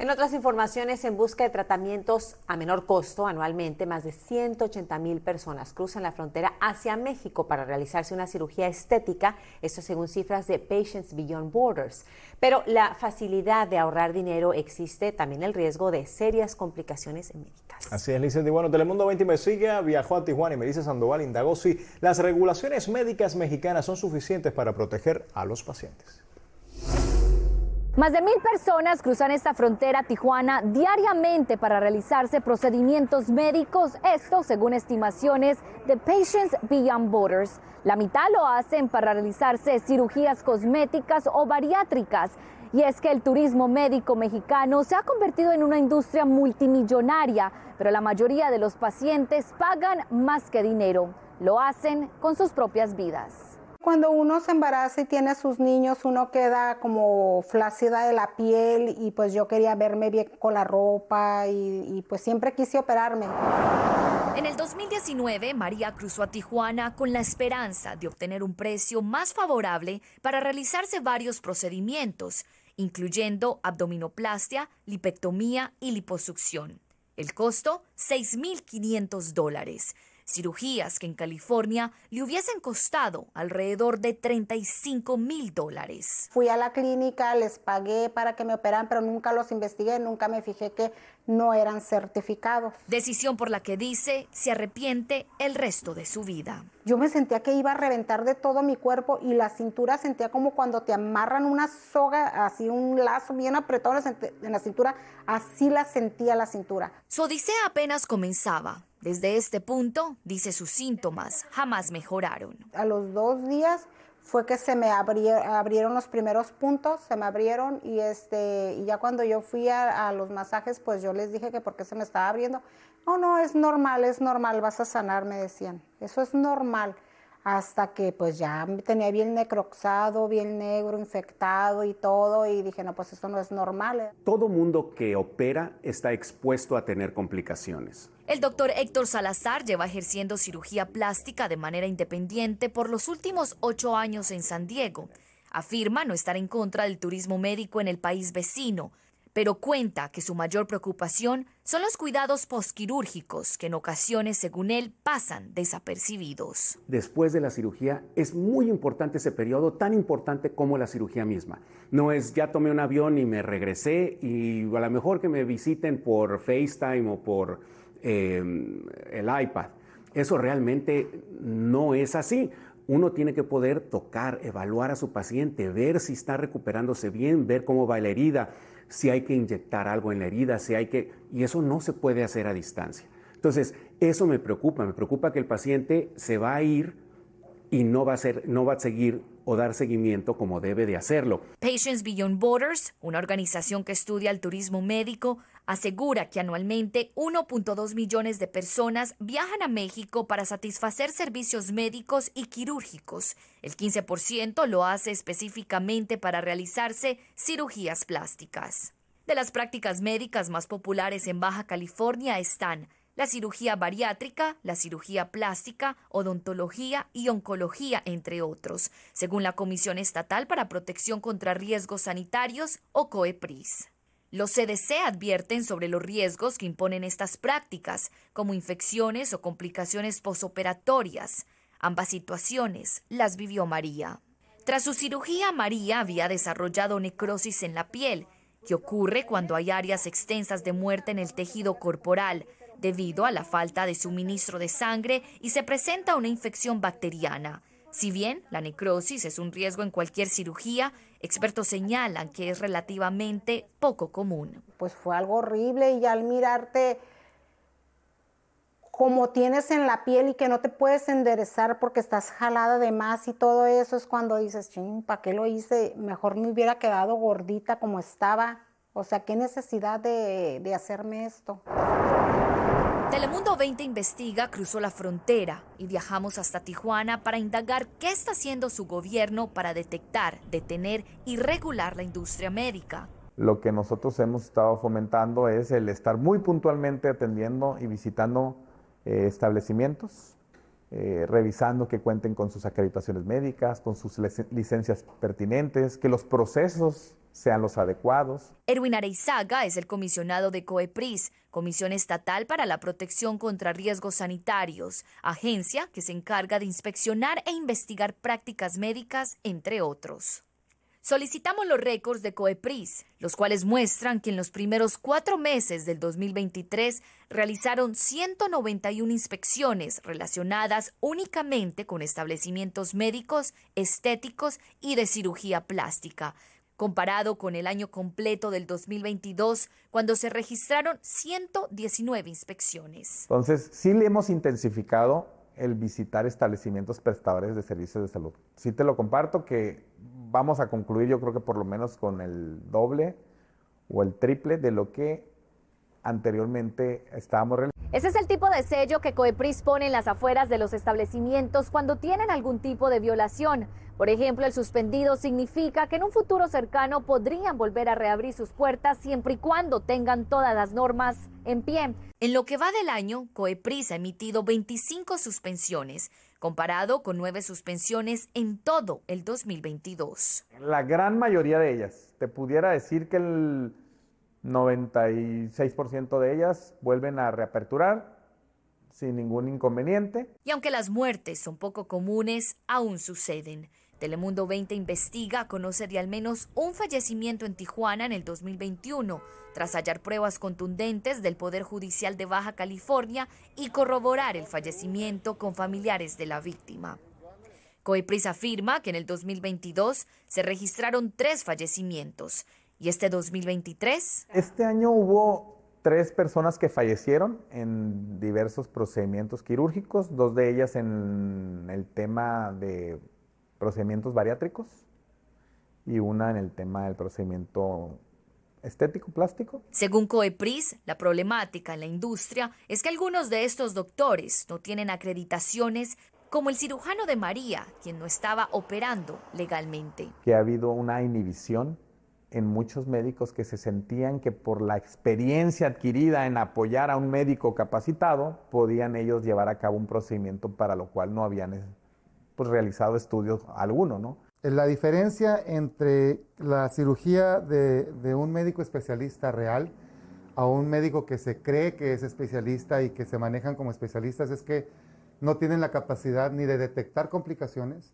En otras informaciones, en busca de tratamientos a menor costo anualmente, más de 180 mil personas cruzan la frontera hacia México para realizarse una cirugía estética, esto según cifras de Patients Beyond Borders. Pero la facilidad de ahorrar dinero existe también el riesgo de serias complicaciones médicas. Así es, Licenciado Bueno, Telemundo 20 me sigue, viajó a Tijuana y me dice Sandoval indagó si las regulaciones médicas mexicanas son suficientes para proteger a los pacientes. Más de mil personas cruzan esta frontera tijuana diariamente para realizarse procedimientos médicos, esto según estimaciones de Patients Beyond Borders. La mitad lo hacen para realizarse cirugías cosméticas o bariátricas. Y es que el turismo médico mexicano se ha convertido en una industria multimillonaria, pero la mayoría de los pacientes pagan más que dinero. Lo hacen con sus propias vidas cuando uno se embaraza y tiene a sus niños, uno queda como flácida de la piel y pues yo quería verme bien con la ropa y, pues siempre quise operarme. En el 2019, María cruzó a Tijuana con la esperanza de obtener un precio más favorable para realizarse varios procedimientos, incluyendo abdominoplastia, lipectomía y liposucción. El costo, 6.500 dólares cirugías que en California le hubiesen costado alrededor de 35 mil dólares. Fui a la clínica, les pagué para que me operaran, pero nunca los investigué, nunca me fijé que no eran certificados. Decisión por la que dice se arrepiente el resto de su vida. Yo me sentía que iba a reventar de todo mi cuerpo y la cintura sentía como cuando te amarran una soga, así un lazo bien apretado en la cintura, así la sentía la cintura. Su odisea apenas comenzaba desde este punto, dice sus síntomas jamás mejoraron. A los dos días fue que se me abrieron, los primeros puntos, se me abrieron y este y ya cuando yo fui a, los masajes, pues yo les dije que por qué se me estaba abriendo. No, no, es normal, es normal, vas a sanar, me decían. Eso es normal hasta que pues ya tenía bien necroxado, bien negro, infectado y todo, y dije, no, pues esto no es normal. Todo mundo que opera está expuesto a tener complicaciones. El doctor Héctor Salazar lleva ejerciendo cirugía plástica de manera independiente por los últimos ocho años en San Diego. Afirma no estar en contra del turismo médico en el país vecino, pero cuenta que su mayor preocupación son los cuidados posquirúrgicos que en ocasiones, según él, pasan desapercibidos. Después de la cirugía es muy importante ese periodo, tan importante como la cirugía misma. No es ya tomé un avión y me regresé y a lo mejor que me visiten por FaceTime o por eh, el iPad. Eso realmente no es así uno tiene que poder tocar, evaluar a su paciente, ver si está recuperándose bien, ver cómo va la herida, si hay que inyectar algo en la herida, si hay que... Y eso no se puede hacer a distancia. Entonces, eso me preocupa, me preocupa que el paciente se va a ir y no va a, ser, no va a seguir o dar seguimiento como debe de hacerlo. Patients Beyond Borders, una organización que estudia el turismo médico, asegura que anualmente 1.2 millones de personas viajan a México para satisfacer servicios médicos y quirúrgicos. El 15% lo hace específicamente para realizarse cirugías plásticas. De las prácticas médicas más populares en Baja California están la cirugía bariátrica, la cirugía plástica, odontología y oncología, entre otros, según la Comisión Estatal para Protección contra Riesgos Sanitarios o COEPRIS. Los CDC advierten sobre los riesgos que imponen estas prácticas, como infecciones o complicaciones posoperatorias. Ambas situaciones las vivió María. Tras su cirugía, María había desarrollado necrosis en la piel, que ocurre cuando hay áreas extensas de muerte en el tejido corporal, debido a la falta de suministro de sangre y se presenta una infección bacteriana. Si bien la necrosis es un riesgo en cualquier cirugía, expertos señalan que es relativamente poco común. Pues fue algo horrible y al mirarte como tienes en la piel y que no te puedes enderezar porque estás jalada de más y todo eso es cuando dices, ching, ¿para qué lo hice? Mejor me hubiera quedado gordita como estaba. O sea, ¿qué necesidad de, de hacerme esto? Mundo 20 Investiga cruzó la frontera y viajamos hasta Tijuana para indagar qué está haciendo su gobierno para detectar, detener y regular la industria médica. Lo que nosotros hemos estado fomentando es el estar muy puntualmente atendiendo y visitando eh, establecimientos, eh, revisando que cuenten con sus acreditaciones médicas, con sus licencias pertinentes, que los procesos sean los adecuados. Erwin Areizaga es el comisionado de COEPRIS Comisión Estatal para la Protección contra Riesgos Sanitarios, agencia que se encarga de inspeccionar e investigar prácticas médicas, entre otros. Solicitamos los récords de COEPRIS, los cuales muestran que en los primeros cuatro meses del 2023 realizaron 191 inspecciones relacionadas únicamente con establecimientos médicos, estéticos y de cirugía plástica, comparado con el año completo del 2022, cuando se registraron 119 inspecciones. Entonces, sí le hemos intensificado el visitar establecimientos prestadores de servicios de salud. Sí te lo comparto que vamos a concluir yo creo que por lo menos con el doble o el triple de lo que anteriormente estábamos realizando. Ese es el tipo de sello que COEPRIS pone en las afueras de los establecimientos cuando tienen algún tipo de violación. Por ejemplo, el suspendido significa que en un futuro cercano podrían volver a reabrir sus puertas siempre y cuando tengan todas las normas en pie. En lo que va del año, COEPRIS ha emitido 25 suspensiones, comparado con nueve suspensiones en todo el 2022. La gran mayoría de ellas, te pudiera decir que el 96% de ellas vuelven a reaperturar sin ningún inconveniente. Y aunque las muertes son poco comunes, aún suceden. Telemundo 20 investiga, conoce de al menos un fallecimiento en Tijuana en el 2021, tras hallar pruebas contundentes del Poder Judicial de Baja California y corroborar el fallecimiento con familiares de la víctima. COEPRIS afirma que en el 2022 se registraron tres fallecimientos, ¿Y este 2023? Este año hubo tres personas que fallecieron en diversos procedimientos quirúrgicos, dos de ellas en el tema de procedimientos bariátricos y una en el tema del procedimiento estético plástico. Según COEPRIS, la problemática en la industria es que algunos de estos doctores no tienen acreditaciones como el cirujano de María, quien no estaba operando legalmente. Que ha habido una inhibición en muchos médicos que se sentían que por la experiencia adquirida en apoyar a un médico capacitado, podían ellos llevar a cabo un procedimiento para lo cual no habían eh, pues, realizado estudios alguno, ¿no? Eh, la diferencia entre la cirugía de, de un médico especialista real a un médico que se cree que es especialista y que se manejan como especialistas es que no tienen la capacidad ni de detectar complicaciones,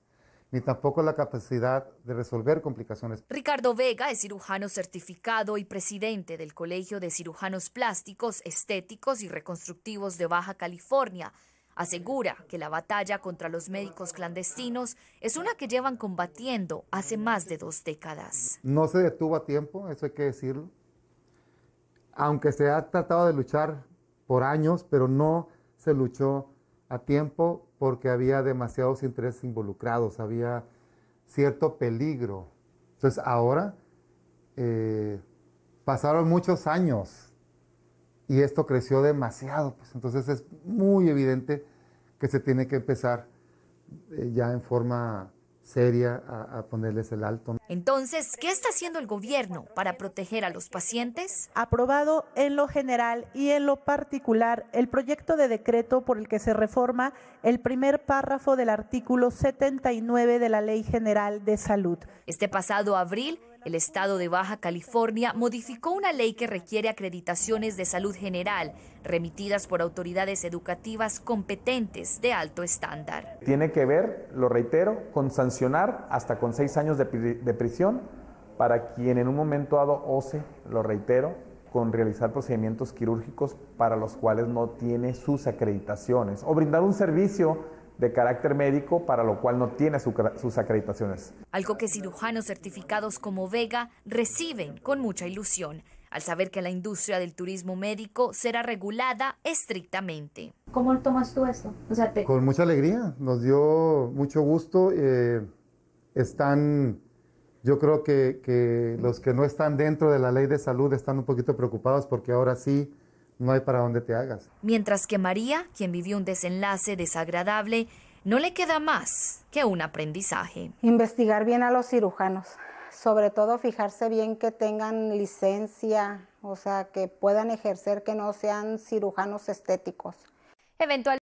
ni tampoco la capacidad de resolver complicaciones. Ricardo Vega es cirujano certificado y presidente del Colegio de Cirujanos Plásticos, Estéticos y Reconstructivos de Baja California. Asegura que la batalla contra los médicos clandestinos es una que llevan combatiendo hace más de dos décadas. No se detuvo a tiempo, eso hay que decirlo. Aunque se ha tratado de luchar por años, pero no se luchó a tiempo porque había demasiados intereses involucrados, había cierto peligro. Entonces ahora eh, pasaron muchos años y esto creció demasiado, pues entonces es muy evidente que se tiene que empezar eh, ya en forma seria a, ponerles el alto. Entonces, ¿qué está haciendo el gobierno para proteger a los pacientes? Aprobado en lo general y en lo particular el proyecto de decreto por el que se reforma el primer párrafo del artículo 79 de la Ley General de Salud. Este pasado abril, el Estado de Baja California modificó una ley que requiere acreditaciones de salud general remitidas por autoridades educativas competentes de alto estándar. Tiene que ver, lo reitero, con sancionar hasta con seis años de, prisión para quien en un momento dado ose, lo reitero, con realizar procedimientos quirúrgicos para los cuales no tiene sus acreditaciones o brindar un servicio de carácter médico, para lo cual no tiene sus acreditaciones. Algo que cirujanos certificados como Vega reciben con mucha ilusión, al saber que la industria del turismo médico será regulada estrictamente. ¿Cómo tomas tú esto? Con mucha alegría, nos dio mucho gusto. Eh, están, yo creo que los que no están dentro de la ley de salud están un poquito preocupados porque ahora sí no hay para dónde te hagas. Mientras que María, quien vivió un desenlace desagradable, no le queda más que un aprendizaje. Investigar bien a los cirujanos, sobre todo fijarse bien que tengan licencia, o sea, que puedan ejercer, que no sean cirujanos estéticos. Eventualmente